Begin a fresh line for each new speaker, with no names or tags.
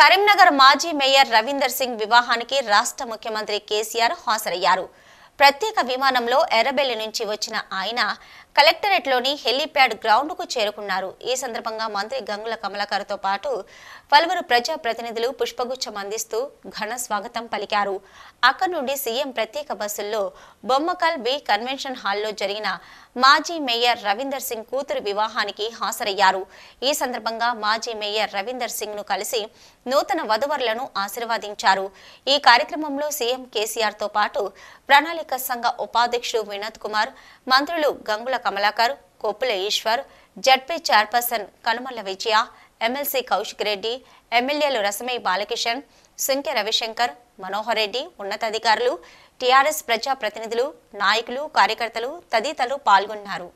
కరీంనగర్ మాజీ మేయర్ రవీందర్ సింగ్ వివాహానికి రాష్ట్ర ముఖ్యమంత్రి కేసీఆర్ హాజరయ్యారు ప్రత్యేక విమానంలో ఎర్రబెల్లి నుంచి వచ్చిన ఆయన కలెక్టరేట్లోని హెలీప్యాడ్ గ్రౌండ్కు చేరుకున్నారు ఈ సందర్భంగా మంత్రి గంగుల కమలాకర్తో పాటు పలువురు ప్రజాప్రతినిధులు పుష్పగుచ్చం అందిస్తూ ఘన స్వాగతం పలికారు అక్కడి నుండి సీఎం ప్రత్యేక బస్సుల్లో బొమ్మకల్ బి కన్వెన్షన్ హాల్లో జరిగిన మాజీ మేయర్ రవీందర్ సింగ్ కూతురు వివాహానికి హాజరయ్యారు ఈ సందర్భంగా మాజీ మేయర్ రవీందర్ సింగ్ ను కలిసి నూతన వధువరులను ఆశీర్వదించారు ఈ కార్యక్రమంలో సీఎం కేసీఆర్ తో పాటు ప్రణాళిక సంఘ ఉపాధ్యక్షుడు వినోద్ కుమార్ మంత్రులు Gangula Kamalakar Koppula Eshwar ZP chairperson Kanumalla Vijaya MLC Kaushik Reddy ఎమ్మెల్యేలు రసమయ్య బాలకిషన్ సుంకె రవిశంకర్ మనోహర్ రెడ్డి ఉన్నతాధికారులు టీఆర్ఎస్ ప్రజాప్రతినిధులు నాయకులు కార్యకర్తలు తదితరులు పాల్గొన్నారు